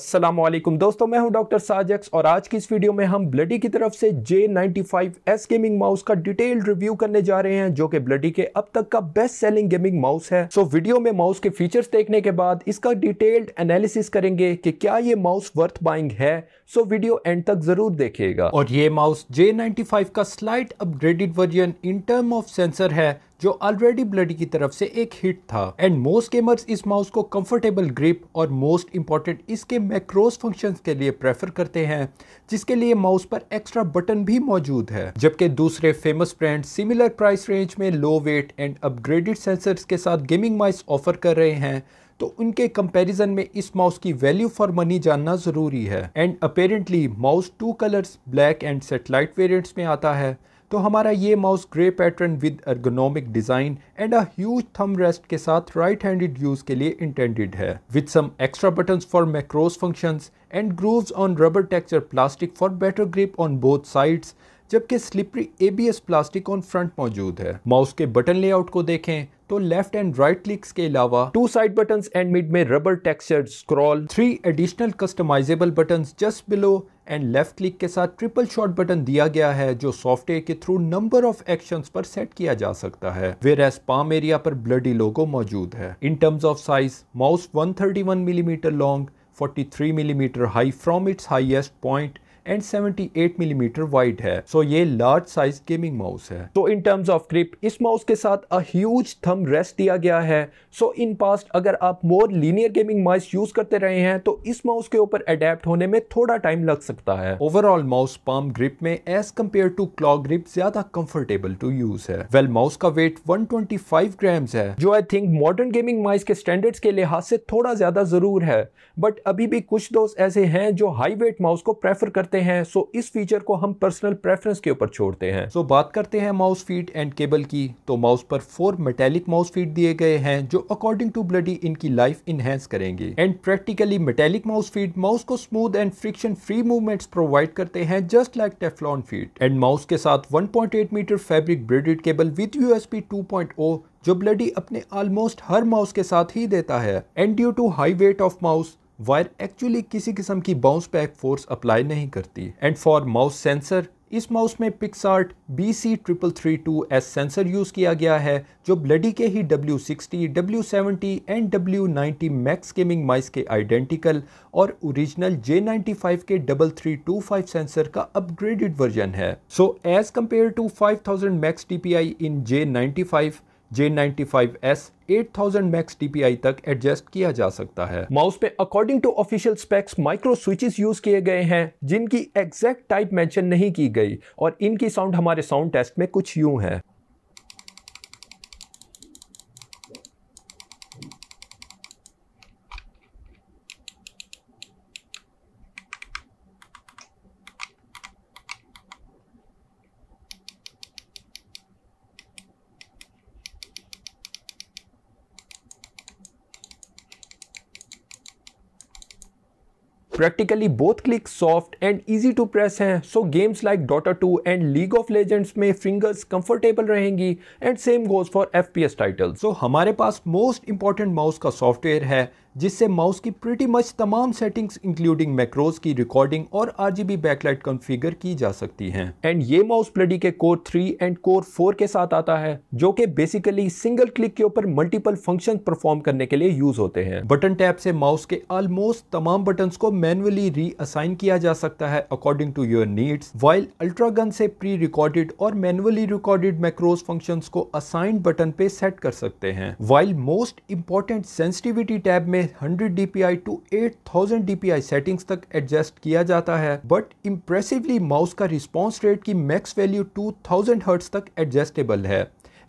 असलम दोस्तों मैं हूं डॉक्टर साजक्स और आज की इस वीडियो में हम ब्लडी की तरफ से J95S गेमिंग माउस का डिटेल रिव्यू करने जा रहे हैं जो कि ब्लडी के अब तक का बेस्ट सेलिंग गेमिंग माउस है सो so, वीडियो में माउस के फीचर्स देखने के बाद इसका डिटेल्ड एनालिसिस करेंगे कि क्या ये माउस वर्थ बाइंग है सो so, वीडियो एंड तक जरूर देखिएगा और ये माउस J95 का slight upgraded version in term of sensor है जो ऑलरेडी ब्लडी की तरफ से एक हिट था एंड मोस्ट गेमर्स इस माउस को कंफर्टेबल ग्रिप और मोस्ट इंपॉर्टेंट इसके मैक्रोस फंक्शंस के लिए प्रेफर करते हैं जिसके लिए माउस पर एक्स्ट्रा बटन भी मौजूद है जबकि दूसरे famous brand similar price range में low weight and upgraded sensor के साथ गेमिंग माइस ऑफर कर रहे हैं तो उनके कंपैरिजन में इस माउस की वैल्यू फॉर मनी जानना ज़रूरी है and apparently mouse two colours black and satellite variants में आता है तो हमारा ये mouse grey pattern with ergonomic design and a huge thumb rest के साथ राइट हैंडेड यूज के लिए इंटेंडेड है with some extra buttons for macros functions and grooves on rubber texture plastic for better grip on both sides जबकि slippery ABS plastic on front मौजूद है mouse के button layout को देखें तो लेफ्ट एंड राइट क्लिक्स के अलावा two side button and mid में rubber texture scroll three additional customisable button just below and left click के साथ ट्रिपल शॉट बटन दिया गया है जो सॉफ्टवेयर के थ्रू नंबर ऑफ एक्शंस पर सेट किया जा सकता है वेर एस पाम एरिया पर ब्लडी लोगो मौजूद है in terms of size mouse 131 millimetre long 43 millimetre high from its highest point and 78 millimetre mm wide है सो so, ये लार्ज साइज गेमिंग माउस है तो इन टर्म्स ऑफ क्रिप इस mouse के साथ अ ह्यूज थम रेस्ट दिया गया है सो इन पास्ट अगर आप more linear gaming mouse use करते रहे हैं तो इस माउस के ऊपर अडेप्ट होने में थोड़ा टाइम लग सकता है ओवरऑल माउस पाम ग्रिप में as compare to claw grip ज्यादा कंफर्टेबल टू यूज है वेल well, माउस का वेट 125 ग्राम्स है जो I think modern gaming mice के स्टैंडर्ड्स के लिहाज से थोड़ा ज्यादा जरूर है बट अभी भी कुछ दोस्त ऐसे हैं जो हाई वेट माउस को प्रेफर करते करते हैं सो इस फीचर को हम पर्सनल प्रेफरेंस के ऊपर छोड़ते हैं सो बात करते हैं माउस फीट एंड केबल की तो माउस पर फोर मेटेलिक माउस फीट दिए गए हैं जो अकॉर्डिंग टू ब्लडी इनकी लाइफ इनहेंस करेंगे and practically metallic mouse feet mouse को smooth and friction free movements provide करते हैं just like Teflon feet and mouse के साथ 1.8 metre fabric braided cable with USB 2.0 जो ब्लडी अपने ऑलमोस्ट हर mouse के साथ ही देता है and due to high weight of mouse wire actually किसी किस्म की बाउंस बैक फोर्स अप्लाई नहीं करती एंड फॉर माउस सेंसर इस माउस में PixArt B C triple three two S sensor use किया गया है जो ब्लडी के ही W sixty W seventy and W ninety max gaming mice के आइडेंटिकल और ओरिजिनल जे नाइनटी फाइव के double three two five sensor का अपग्रेडेड वर्जन है so as compare to five thousand max T P I in J ninety five J ninety five S eight thousand max TPI तक adjust किया जा सकता है mouse पे according to official specs micro switches use किए गए हैं जिनकी एग्जैक्ट टाइप मेंशन नहीं की गई और इनकी साउंड हमारे साउंड टेस्ट में कुछ यूं है practically both click soft and easy to press हैं so games like Dota two and League of Legends में फिंगर्स कंफर्टेबल रहेंगी and same goes for F P S title so हमारे पास मोस्ट इंपॉर्टेंट माउस का software है जिससे mouse की pretty much तमाम सेटिंग्स इंक्लूडिंग मैक्रोज की रिकॉर्डिंग और आरजीबी बैकलाइट कॉन्फ़िगर की जा सकती हैं एंड ये माउस प्लेडी के core three and core four के साथ आता है जो कि बेसिकली सिंगल क्लिक के ऊपर मल्टीपल फंक्शन परफॉर्म करने के लिए यूज होते हैं बटन टैप से माउस के ऑलमोस्ट तमाम बटन को मैनुअली रीअसाइन किया जा सकता है according to your needs while ultra gun से प्री रिकॉर्डेड और मैनुअली रिकॉर्डेड मैक्रोज फंक्शन को असाइंड बटन पे सेट कर सकते हैं while most important sensitivity tab में 100 dpi टू 8000 dpi सेटिंग्स तक एडजस्ट किया जाता है बट इम्प्रेसिवली माउस का रिस्पॉन्स रेट की मैक्स वैल्यू 2000 हर्ट्स तक एडजस्टेबल है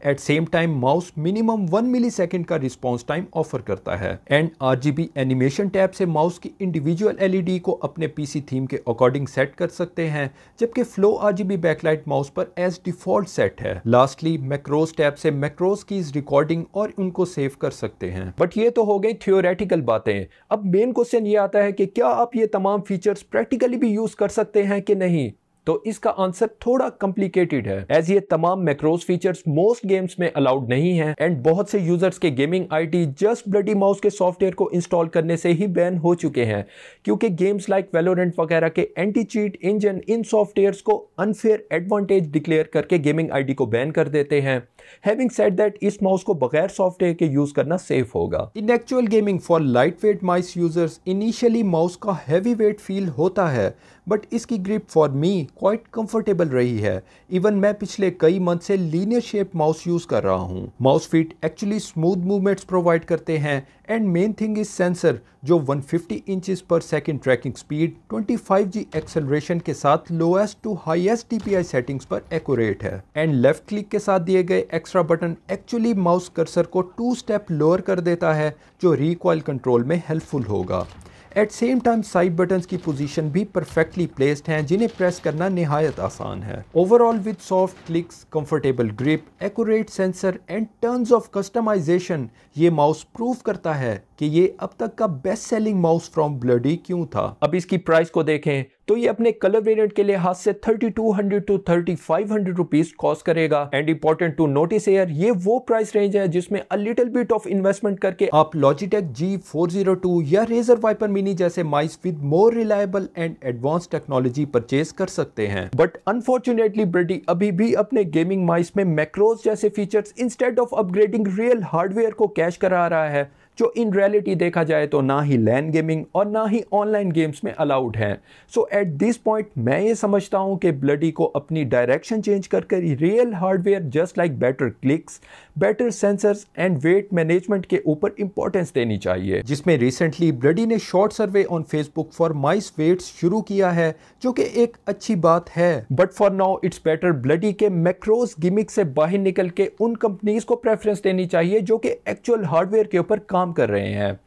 at same time mouse minimum one milli का रिस्पॉन्स टाइम ऑफर करता है एंड आर एनिमेशन टैब से माउस की इंडिविजुअल एलईडी e को अपने पीसी थीम के अकॉर्डिंग सेट कर सकते हैं जबकि फ्लो आरजीबी बैकलाइट माउस पर एज डिफॉल्ट सेट है लास्टली मैक्रोस टैब से मैक्रोस की रिकॉर्डिंग और उनको सेव कर सकते हैं बट ये तो हो गई थियोरेटिकल बातें अब मेन क्वेश्चन ये आता है कि क्या आप ये तमाम फीचर्स प्रैक्टिकली भी यूज कर सकते हैं कि नहीं तो इसका आंसर थोड़ा कॉम्प्लिकेटेड है एज ये तमाम मैक्रोस फीचर्स मोस्ट गेम्स में अलाउड नहीं है एंड बहुत से यूजर्स के gaming ID just Bloody mouse के सॉफ्टवेयर को इंस्टॉल करने से ही बैन हो चुके हैं क्योंकि गेम्स लाइक वेलोरेंट वगैरह के एंटी चीट इंजन इन सॉफ्टवेयर को अनफेयर एडवांटेज डिक्लेयर करके गेमिंग आई को बैन कर देते हैं हैविंग सेट दैट इस माउस को बगैर सॉफ्टवेयर के यूज करना सेफ होगा in actual gaming for light weight mice users initially mouse का हैवी वेट फील होता है बट इसकी grip for me quite comfortable रही है इवन मैं पिछले कई मंथ से लीनियर शेप माउस यूज़ कर रहा हूँ mouse feet actually smooth movements provide करते हैं and main thing is sensor जो 150 fifty inches per second tracking speed five G acceleration के साथ lowest to highest DPI settings पर एक्यूरेट है एंड लेफ्ट क्लिक के साथ दिए गए extra button actually mouse cursor को टू स्टेप लोअर कर देता है जो रिकॉयल कंट्रोल में हेल्पफुल होगा at same time side button की पोजिशन भी परफेक्टली प्लेस्ड हैं जिन्हें प्रेस करना नहायत आसान है overall with soft clicks comfortable grip accurate sensor and terms of customisation ये माउस प्रूव करता है कि ये अब तक का best selling mouse from Bloody क्यों था अब इसकी प्राइस को देखें तो ये अपने कलर वेरिएंट के लिहाज से 3200 टू 3500 रुपीस कॉस्ट करेगा and important to notice here ये वो प्राइस रेंज है जिसमें a little bit of investment करके आप लॉजिटेक जी या रेजर वाइपर मिनी जैसे mice with more reliable and advance technology purchase कर सकते हैं बट अनफॉर्चुनेटली ब्रडी अभी भी अपने गेमिंग माइस में मैक्रोज जैसे feature instead of upgrading real hardware को कैश करा रहा है जो इन रियलिटी देखा जाए तो ना ही लैंड गेमिंग और ना ही ऑनलाइन गेम्स में अलाउड हैं सो एट दिस पॉइंट मैं ये समझता हूँ कि ब्लडी को अपनी डायरेक्शन चेंज कर कर real hardware just like better clicks better sensors and weight management के ऊपर इंपॉर्टेंस देनी चाहिए जिसमें रिसेंटली ब्लडी ने short survey on Facebook for mice weights शुरू किया है जो कि एक अच्छी बात है but for now it's better Bloody के मैक्रोस गिमिक से बाहर निकल के उन कंपनीज को प्रेफरेंस देनी चाहिए जो कि एक्चुअल हार्डवेयर के ऊपर काम काम कर रहे हैं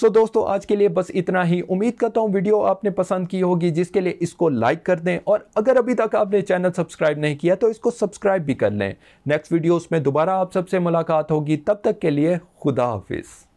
सो so, दोस्तों आज के लिए बस इतना ही उम्मीद करता हूँ वीडियो आपने पसंद की होगी जिसके लिए इसको लाइक कर दें और अगर अभी तक आपने चैनल सब्सक्राइब नहीं किया तो इसको सब्सक्राइब भी कर लें नेक्स्ट वीडियोस में दोबारा आप सबसे मुलाकात होगी तब तक के लिए खुदा हाफिज़